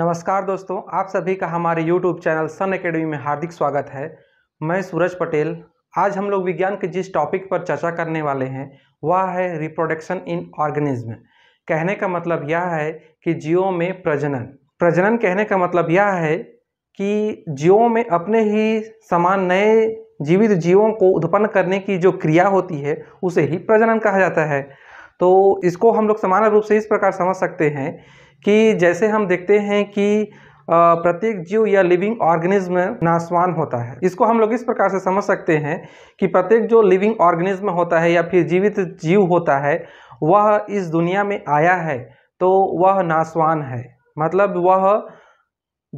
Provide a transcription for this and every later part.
नमस्कार दोस्तों आप सभी का हमारे YouTube चैनल सन एकेडमी में हार्दिक स्वागत है मैं सूरज पटेल आज हम लोग विज्ञान के जिस टॉपिक पर चर्चा करने वाले हैं वह है रिप्रोडक्शन इन ऑर्गेनिज्म कहने का मतलब यह है कि जीवों में प्रजनन प्रजनन कहने का मतलब यह है कि जीवों में अपने ही समान नए जीवित जीवों को उत्पन्न करने की जो क्रिया होती है उसे ही प्रजनन कहा जाता है तो इसको हम लोग समान रूप से इस प्रकार समझ सकते हैं कि जैसे हम देखते हैं कि प्रत्येक जीव या लिविंग ऑर्गेनिज्म नासवान होता है इसको हम लोग इस प्रकार से समझ सकते हैं कि प्रत्येक जो लिविंग ऑर्गेनिज्म होता है या फिर जीवित जीव होता है वह इस दुनिया में आया है तो वह नासवान है मतलब वह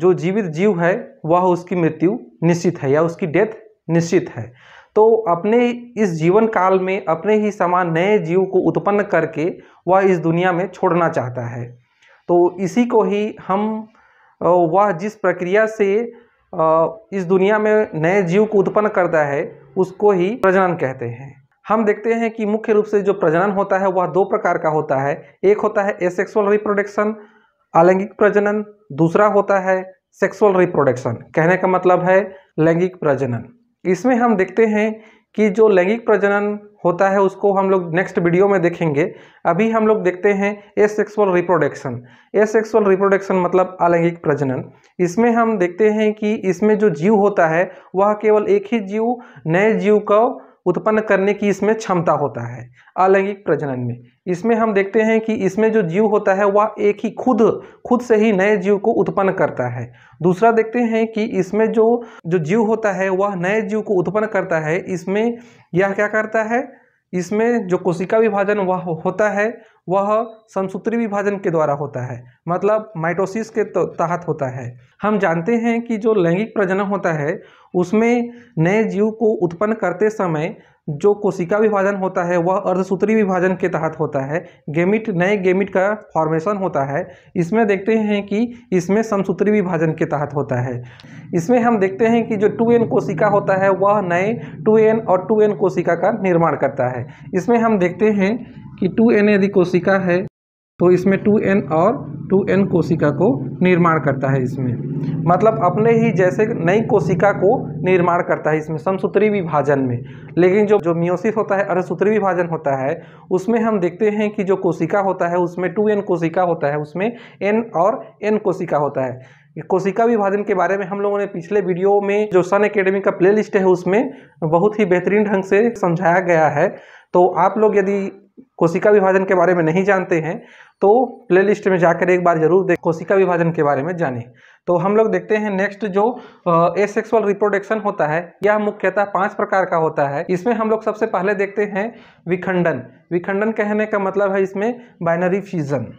जो जीवित जीव है वह उसकी मृत्यु निश्चित है या उसकी डेथ निश्चित है तो अपने इस जीवन काल में अपने ही समान नए जीव को उत्पन्न करके वह इस दुनिया में छोड़ना चाहता है तो इसी को ही हम वह जिस प्रक्रिया से इस दुनिया में नए जीव को उत्पन्न करता है उसको ही प्रजनन कहते हैं हम देखते हैं कि मुख्य रूप से जो प्रजनन होता है वह दो प्रकार का होता है एक होता है एसेक्सुअल रिप्रोडक्शन अलैंगिक प्रजनन दूसरा होता है सेक्सुअल रिप्रोडक्शन कहने का मतलब है लैंगिक प्रजनन इसमें हम देखते हैं कि जो लैंगिक प्रजनन होता है उसको हम लोग नेक्स्ट वीडियो में देखेंगे अभी हम लोग देखते हैं asexual reproduction a sexual reproduction मतलब अलैंगिक प्रजनन इसमें हम देखते हैं कि इसमें जो जीव होता है वह केवल एक ही जीव नए जीव का उत्पन्न करने की इसमें क्षमता होता है अलैंगिक प्रजनन में इसमें हम देखते हैं कि इसमें जो जीव होता है वह एक ही खुद खुद से ही नए जीव को उत्पन्न करता है दूसरा देखते हैं कि इसमें जो जो जीव होता है वह नए जीव को उत्पन्न करता है इसमें यह क्या करता है इसमें जो कोशिका विभाजन वह होता है वह समसूत्री विभाजन के द्वारा होता है मतलब माइटोसिस के तहत होता है हम जानते हैं कि जो लैंगिक प्रजनन होता है उसमें नए जीव को उत्पन्न करते समय जो कोशिका विभाजन होता है वह अर्धसूत्री विभाजन के तहत होता है गेमिट नए गेमिट का फॉर्मेशन होता है इसमें देखते हैं कि इसमें समसूत्री विभाजन के तहत होता है इसमें हम देखते हैं कि जो टू एन कोशिका होता है वह नए टू एन और टू एन कोशिका का निर्माण करता है इसमें हम देखते हैं कि टू एन यदि कोशिका है तो इसमें टू एन और टू एन कोशिका को निर्माण करता है इसमें मतलब अपने ही जैसे नई कोशिका को निर्माण करता है इसमें समसूत्री विभाजन में लेकिन जो जो मियोसिस होता है अर्धसूत्री विभाजन होता है उसमें हम देखते हैं कि जो कोशिका होता है उसमें टू एन कोशिका होता है उसमें एन और एन कोशिका होता है कोशिका विभाजन के बारे में हम लोगों ने पिछले वीडियो में जो सन एकेडमी का प्लेलिस्ट है उसमें बहुत ही बेहतरीन ढंग से समझाया गया है तो आप लोग यदि कोशिका विभाजन के बारे में नहीं जानते हैं तो प्लेलिस्ट में जाकर एक बार जरूर देख कोशिका विभाजन के बारे में जानें तो हम लोग देखते हैं नेक्स्ट जो एसेक्सुअल रिप्रोडक्शन होता है यह मुख्यतः पांच प्रकार का होता है इसमें हम लोग सबसे पहले देखते हैं विखंडन विखंडन कहने का मतलब है इसमें बाइनरी फ्यूजन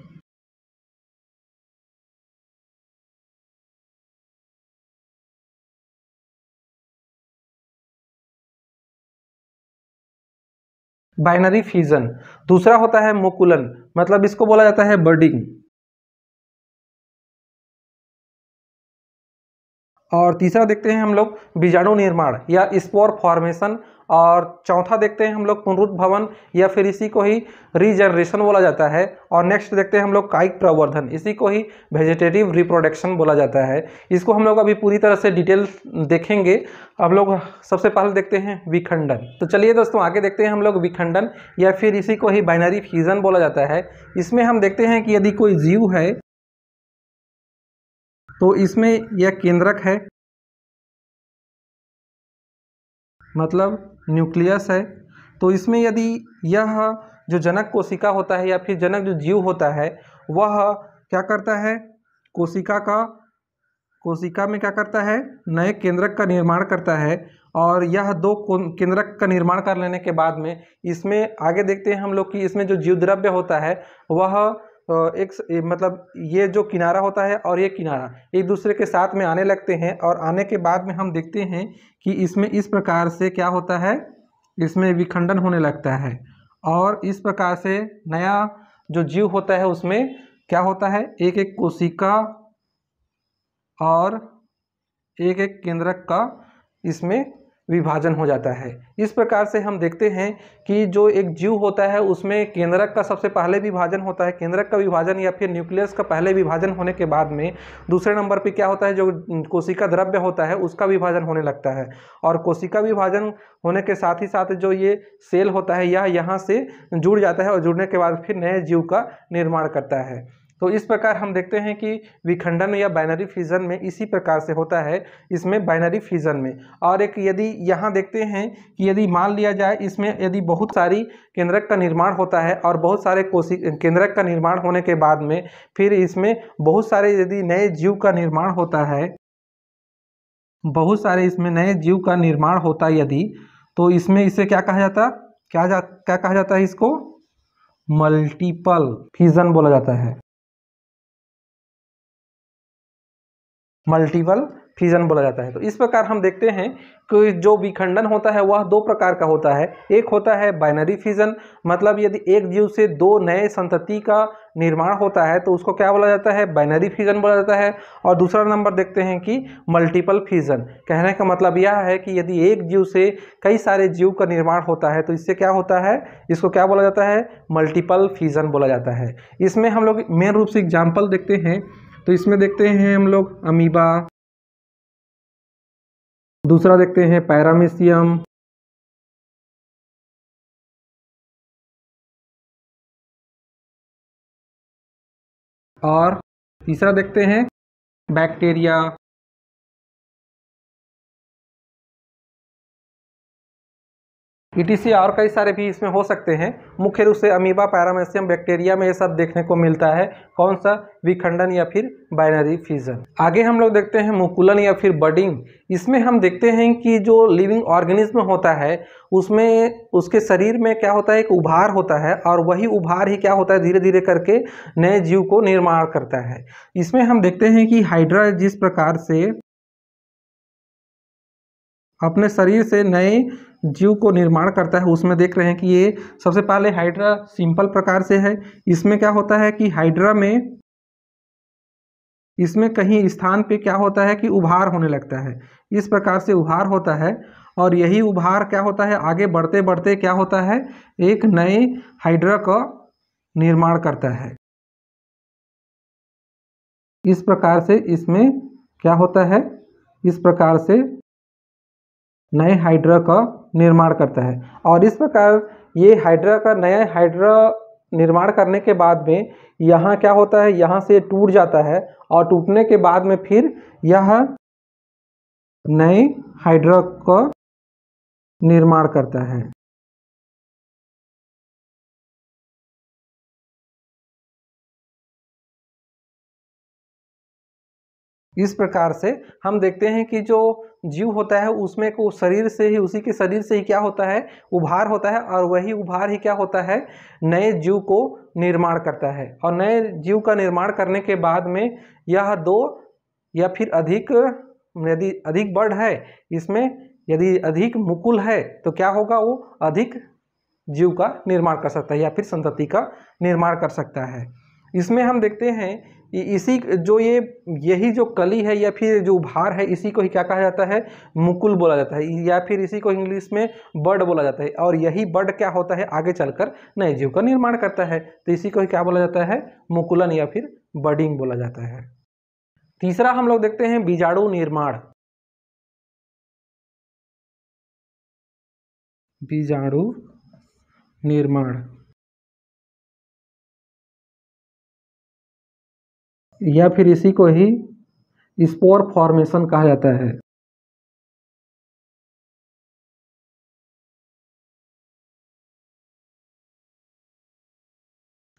बाइनरी फीजन दूसरा होता है मोकुलन मतलब इसको बोला जाता है बर्डिंग और तीसरा देखते हैं हम लोग बीजाणु निर्माण या स्पोर फॉर्मेशन और चौथा देखते हैं हम लोग पुनरुद्भवन या फिर इसी को ही रीजनरेशन बोला जाता है और नेक्स्ट देखते हैं हम लोग कायिक प्रवर्धन इसी को ही वेजिटेटिव रिप्रोडक्शन बोला जाता है इसको हम लोग अभी पूरी तरह से डिटेल देखेंगे हम लोग सबसे पहले देखते हैं विखंडन तो चलिए दोस्तों आगे देखते हैं हम लोग विखंडन या फिर इसी को ही बाइनरी फ्यूज़न बोला जाता है इसमें हम देखते हैं कि यदि कोई जीव है तो इसमें यह केंद्रक है मतलब न्यूक्लियस है तो इसमें यदि यह जो जनक कोशिका होता है या फिर जनक जो जीव होता है वह क्या करता है कोशिका का कोशिका में क्या करता है नए केंद्रक का निर्माण करता है और यह दो केंद्रक का निर्माण कर लेने के बाद में इसमें आगे देखते हैं हम लोग कि इसमें जो जीव द्रव्य होता है वह एक मतलब ये जो किनारा होता है और ये किनारा एक दूसरे के साथ में आने लगते हैं और आने के बाद में हम देखते हैं कि इसमें इस प्रकार से क्या होता है इसमें विखंडन होने लगता है और इस प्रकार से नया जो जीव होता है उसमें क्या होता है एक एक कोशिका और एक एक केंद्रक का इसमें विभाजन हो जाता है इस प्रकार से हम देखते हैं कि जो एक जीव होता है उसमें केंद्रक का सबसे पहले विभाजन होता है केंद्रक का विभाजन या फिर न्यूक्लियस का पहले विभाजन होने के बाद में दूसरे नंबर पे क्या होता है जो कोशिका द्रव्य होता है उसका विभाजन होने लगता है और कोशिका विभाजन होने के साथ ही साथ जो ये सेल होता है यह यहाँ से जुड़ जाता है और जुड़ने के बाद फिर नए जीव का निर्माण करता है तो इस प्रकार हम देखते हैं कि विखंडन या बाइनरी फ्यूजन में इसी प्रकार से होता है इसमें बाइनरी फ्यूजन में और एक यदि यहाँ देखते हैं कि यदि मान लिया जाए इसमें यदि बहुत सारी केंद्रक का निर्माण होता है और बहुत सारे कोशिक केंद्रक का निर्माण होने के बाद में फिर इसमें बहुत सारे यदि नए जीव का निर्माण होता है बहुत सारे इसमें नए जीव का निर्माण होता है यदि तो इसमें इसे क्या कहा जाता क्या जा क्या कहा जाता है इसको मल्टीपल फीजन बोला जाता है मल्टीपल फिजन बोला जाता है तो इस प्रकार हम देखते हैं कि जो विखंडन होता है वह दो प्रकार का होता है एक होता है बाइनरी फिजन मतलब यदि एक जीव से दो नए संतति का निर्माण होता है तो उसको क्या बोला जाता है बाइनरी फिजन बोला जाता है और दूसरा नंबर देखते हैं कि मल्टीपल फिजन कहने का मतलब यह है कि यदि एक जीव से कई सारे जीव का निर्माण होता है तो इससे क्या होता है इसको क्या बोला जाता है मल्टीपल फिजन बोला जाता है इसमें हम लोग मेन रूप से एग्जाम्पल देखते हैं तो इसमें देखते हैं हम लोग अमीबा दूसरा देखते हैं पैरामिसियम और तीसरा देखते हैं बैक्टीरिया ई e और कई सारे भी इसमें हो सकते हैं मुख्य रूप से अमीबा पैरामेसियम बैक्टीरिया में ये सब देखने को मिलता है कौन सा विखंडन या फिर बाइनरी फ्यूजन आगे हम लोग देखते हैं मुकुलन या फिर बडिंग इसमें हम देखते हैं कि जो लिविंग ऑर्गेनिज्म होता है उसमें उसके शरीर में क्या होता है एक उभार होता है और वही उभार ही क्या होता है धीरे धीरे करके नए जीव को निर्माण करता है इसमें हम देखते हैं कि हाइड्रा जिस प्रकार से अपने शरीर से नए जीव को निर्माण करता है उसमें देख रहे हैं कि ये सबसे पहले हाइड्रा सिंपल प्रकार से है इसमें क्या होता है कि हाइड्रा में इसमें कहीं स्थान पे क्या होता है कि उभार होने लगता है इस प्रकार से उभार होता है और यही उभार क्या होता है आगे बढ़ते बढ़ते क्या होता है एक नए हाइड्रा का निर्माण करता है इस प्रकार से इसमें क्या होता है इस प्रकार से नए हाइड्रा का निर्माण करता है और इस प्रकार ये हाइड्रा का नया हाइड्रा निर्माण करने के बाद में यहाँ क्या होता है यहाँ से टूट जाता है और टूटने के बाद में फिर यह नए हाइड्रा का निर्माण करता है इस प्रकार से हम देखते हैं कि जो जीव होता है उसमें को शरीर से ही उसी के शरीर से ही क्या होता है उभार होता है और वही उभार ही क्या होता है नए जीव को निर्माण करता है और नए जीव का निर्माण करने के बाद में यह दो या फिर अधिक यदि अधिक बर्ड है इसमें यदि अधिक मुकुल है तो क्या होगा वो अधिक जीव का निर्माण कर सकता है या फिर संतति का निर्माण कर सकता है इसमें हम देखते हैं इसी जो ये यही जो कली है या फिर जो उभार है इसी को ही क्या कहा जाता है मुकुल बोला जाता है या फिर इसी को इंग्लिश में बर्ड बोला जाता है और यही बर्ड क्या होता है आगे चलकर नए जीव का निर्माण करता है तो इसी को ही क्या बोला जाता है मुकुलन या फिर बर्डिंग बोला जाता है तीसरा हम लोग देखते हैं बीजाणु निर्माण बीजाणु निर्माण या फिर इसी को ही स्पोर फॉर्मेशन कहा जाता है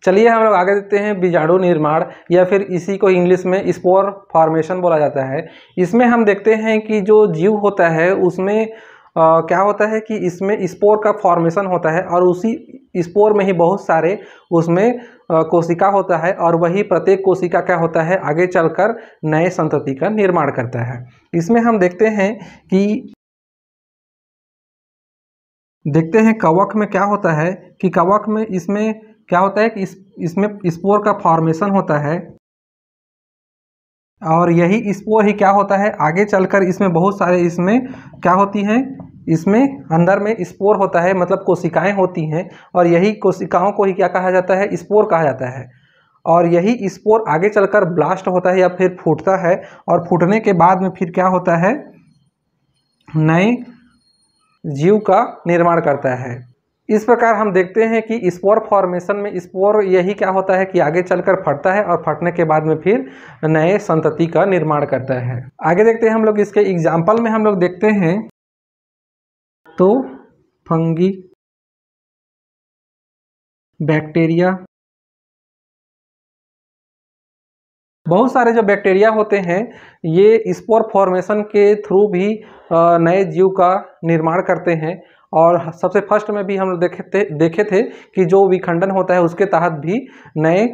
चलिए हम लोग आगे देखते हैं बीजाणु निर्माण या फिर इसी को इंग्लिश में स्पोर फॉर्मेशन बोला जाता है इसमें हम देखते हैं कि जो जीव होता है उसमें आ, क्या होता है कि इसमें स्पोर का फॉर्मेशन होता है और उसी स्पोर में ही बहुत सारे उसमें कोशिका होता है और वही प्रत्येक कोशिका क्या होता है आगे चलकर नए संतति का निर्माण करता है इसमें हम देखते हैं कि देखते हैं कवक में क्या होता है कि कवक में इसमें क्या होता है कि इस इसमें स्पोर का फॉर्मेशन होता है और यही स्पोर ही क्या होता है आगे चलकर इसमें बहुत सारे इसमें क्या होती हैं इसमें अंदर में स्पोर होता है मतलब कोशिकाएं होती हैं और यही कोशिकाओं को ही क्या कहा जाता है स्पोर कहा जाता है और यही स्पोर आगे चलकर ब्लास्ट होता है या फिर फूटता है और फूटने के बाद में फिर क्या होता है नए जीव का निर्माण करता है इस प्रकार हम देखते हैं कि स्पोर फॉर्मेशन में स्पोर यही क्या होता है कि आगे चलकर फटता है और फटने के बाद में फिर नए संतति का निर्माण करता है आगे देखते हैं हम लोग इसके एग्जाम्पल में हम लोग देखते हैं तो फंगी बैक्टीरिया बहुत सारे जो बैक्टीरिया होते हैं ये स्पोर फॉर्मेशन के थ्रू भी नए जीव का निर्माण करते हैं और सबसे फर्स्ट में भी हम लोग देखे थे देखे थे कि जो विखंडन होता है उसके तहत भी नए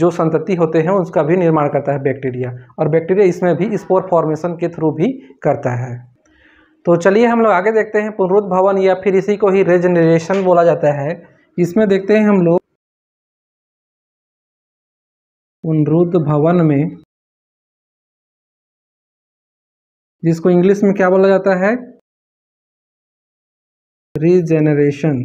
जो संतति होते हैं उसका भी निर्माण करता है बैक्टीरिया और बैक्टीरिया इसमें भी स्पोर फॉर्मेशन के थ्रू भी करता है तो चलिए हम लोग आगे देखते हैं पुनरुद्भवन या फिर इसी को ही रेजनरेशन बोला जाता है इसमें देखते हैं हम लोग पुनरुद्भवन में जिसको इंग्लिश में क्या बोला जाता है रीजेनरेशन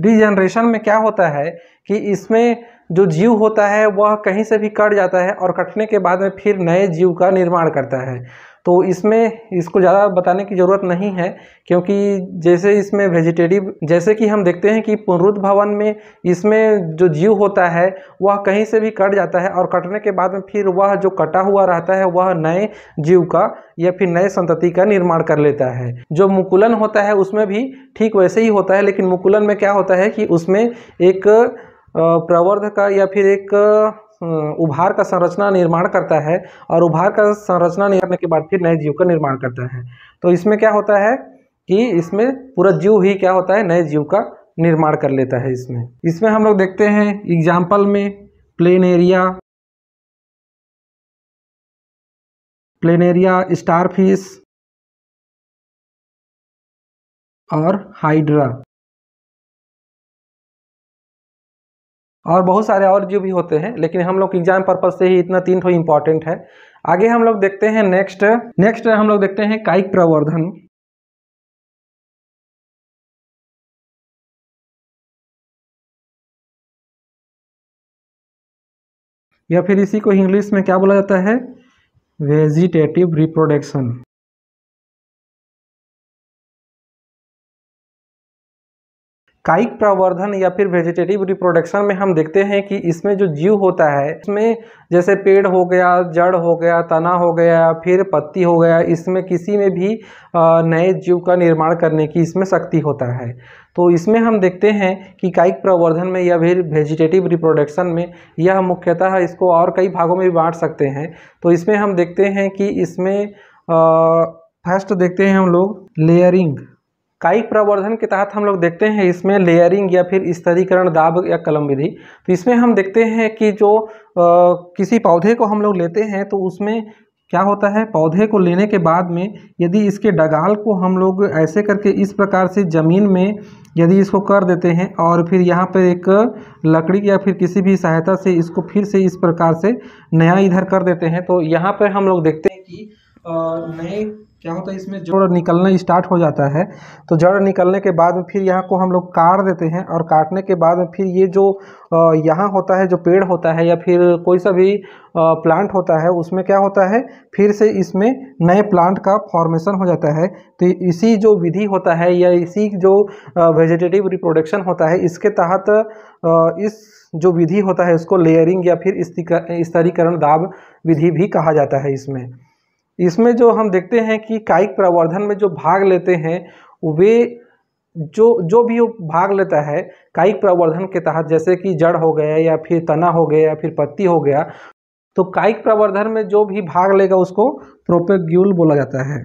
रीजनरेशन में क्या होता है कि इसमें जो जीव होता है वह कहीं से भी कट जाता है और कटने के बाद में फिर नए जीव का निर्माण करता है तो इसमें इसको ज़्यादा बताने की ज़रूरत नहीं है क्योंकि जैसे इसमें वेजिटेटिव जैसे कि हम देखते हैं कि पुनरुद्ध भवन में इसमें जो जीव होता है वह कहीं से भी कट जाता है और कटने के बाद में फिर वह जो कटा हुआ रहता है वह नए जीव का या फिर नए संतति का निर्माण कर लेता है जो मुकुलन होता है उसमें भी ठीक वैसे ही होता है लेकिन मुकुलन में क्या होता है कि उसमें एक प्रवर्ध का या फिर एक उभार का संरचना निर्माण करता है और उभार का संरचना करने के बाद फिर नए जीव का निर्माण करता है तो इसमें क्या होता है कि इसमें पूरा जीव ही क्या होता है नए जीव का निर्माण कर लेता है इसमें इसमें हम लोग देखते हैं एग्जाम्पल में planaria planaria starfish और हाइड्रा और बहुत सारे और जो भी होते हैं लेकिन हम लोग एग्जाम पर्पज से ही इतना तीन थोड़ी इंपॉर्टेंट है आगे हम लोग देखते हैं नेक्स्ट नेक्स्ट हम लोग देखते हैं कायिक प्रवर्धन या फिर इसी को इंग्लिश में क्या बोला जाता है वेजिटेटिव रिप्रोडक्शन कायिक प्रवर्धन या फिर वेजिटेटिव रिप्रोडक्शन में हम देखते हैं कि इसमें जो जीव होता है इसमें जैसे पेड़ हो गया जड़ हो गया तना हो गया फिर पत्ती हो गया इसमें किसी में भी नए जीव का निर्माण करने की इसमें शक्ति होता है तो इसमें हम देखते हैं कि कायिक प्रवर्धन में या फिर वेजिटेटिव रिप्रोडक्शन में यह मुख्यतः इसको और कई भागों में भी बांट सकते हैं तो इसमें हम देखते हैं कि इसमें फर्स्ट देखते हैं हम लोग लेयरिंग कायिक प्रवर्धन के तहत हम लोग देखते हैं इसमें लेयरिंग या फिर स्तरीकरण दाब या कलम विधि तो इसमें हम देखते हैं कि जो आ, किसी पौधे को हम लोग लेते हैं तो उसमें क्या होता है पौधे को लेने के बाद में यदि इसके डगाल को हम लोग ऐसे करके इस प्रकार से ज़मीन में यदि इसको कर देते हैं और फिर यहाँ पर एक लकड़ी या फिर किसी भी सहायता से इसको फिर से इस प्रकार से नया इधर कर देते हैं तो यहाँ पर हम लोग देखते हैं कि नए क्या होता है इसमें जड़ निकलना स्टार्ट हो जाता है तो जड़ निकलने के बाद में फिर यहाँ को हम लोग काट देते हैं और काटने के बाद में फिर ये जो यहाँ होता है जो पेड़ होता है या फिर कोई सा भी प्लांट होता है उसमें क्या होता है फिर से इसमें नए प्लांट का फॉर्मेशन हो जाता है तो इसी जो विधि होता है या इसी जो वेजिटेटिव रिप्रोडक्शन होता है इसके तहत इस जो विधि होता है इसको लेयरिंग या फिर स्थिरीकरण दाब विधि भी कहा जाता है इसमें इसमें जो हम देखते हैं कि कायिक प्रवर्धन में जो भाग लेते हैं वे जो जो भी भाग लेता है कायिक प्रवर्धन के तहत जैसे कि जड़ हो गया या फिर तना हो गया या फिर पत्ती हो गया तो कायिक प्रवर्धन में जो भी भाग लेगा उसको प्रोपेग्यूल बोला जाता है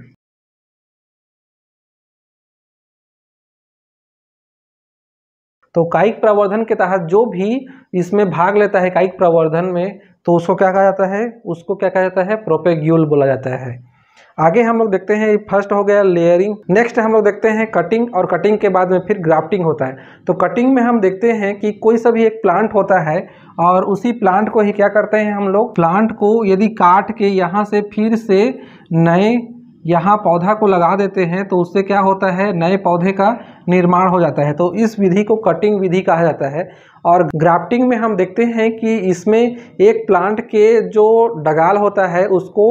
तो कायिक प्रवर्धन के तहत जो भी इसमें भाग लेता है कायिक प्रवर्धन में तो उसको क्या कहा जाता है उसको क्या कहा जाता है प्रोपेग्यूल बोला जाता है आगे हम लोग देखते हैं फर्स्ट हो गया लेयरिंग नेक्स्ट हम लोग देखते हैं कटिंग और कटिंग के बाद में फिर ग्राफ्टिंग होता है तो कटिंग में हम देखते हैं कि कोई सा भी एक प्लांट होता है और उसी प्लांट को ही क्या करते हैं हम लोग प्लांट को यदि काट के यहाँ से फिर से नए यहाँ पौधा को लगा देते हैं तो उससे क्या होता है नए पौधे का निर्माण हो जाता है तो इस विधि को कटिंग विधि कहा जाता है और ग्राफ्टिंग में हम देखते हैं कि इसमें एक प्लांट के जो डगाल होता है उसको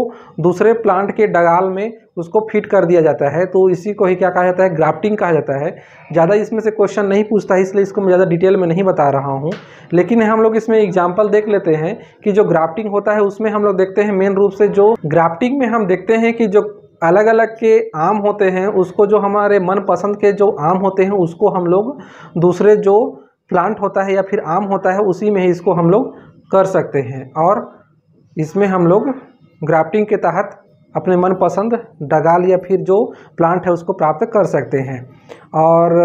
दूसरे प्लांट के डगाल में उसको फिट कर दिया जाता है तो इसी को ही क्या कहा जाता है ग्राफ्टिंग कहा जाता है ज़्यादा इसमें से क्वेश्चन नहीं पूछता है इसलिए इसको मैं ज़्यादा डिटेल में नहीं बता रहा हूँ लेकिन हम लोग इसमें एग्जाम्पल देख लेते हैं कि जो ग्राफ्टिंग होता है उसमें हम लोग देखते हैं मेन रूप से जो ग्राफ्टिंग में हम देखते हैं कि जो अलग अलग के आम होते हैं उसको जो हमारे मनपसंद के जो आम होते हैं उसको हम लोग दूसरे जो प्लांट होता है या फिर आम होता है उसी में ही इसको हम लोग कर सकते हैं और इसमें हम लोग ग्राफ्टिंग के तहत अपने मनपसंद डगाल या फिर जो प्लांट है उसको प्राप्त कर सकते हैं और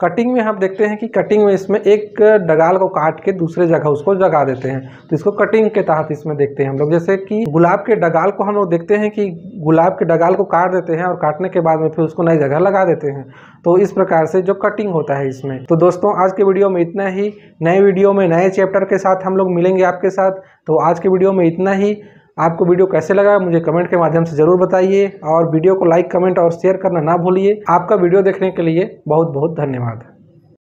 कटिंग में हम देखते हैं कि कटिंग में इसमें एक डगाल को काट के दूसरे जगह उसको जगा देते हैं तो इसको कटिंग के तहत इसमें देखते हैं हम लोग जैसे कि गुलाब के डगाल को हम लोग देखते हैं कि गुलाब के डगाल को काट देते हैं और काटने के बाद में फिर उसको नई जगह लगा देते हैं तो इस प्रकार से जो कटिंग होता है इसमें तो दोस्तों आज के वीडियो में इतना ही नए वीडियो में नए चैप्टर के साथ हम लोग मिलेंगे आपके साथ तो आज के वीडियो में इतना ही आपको वीडियो कैसे लगा मुझे कमेंट के माध्यम से ज़रूर बताइए और वीडियो को लाइक कमेंट और शेयर करना ना भूलिए आपका वीडियो देखने के लिए बहुत बहुत धन्यवाद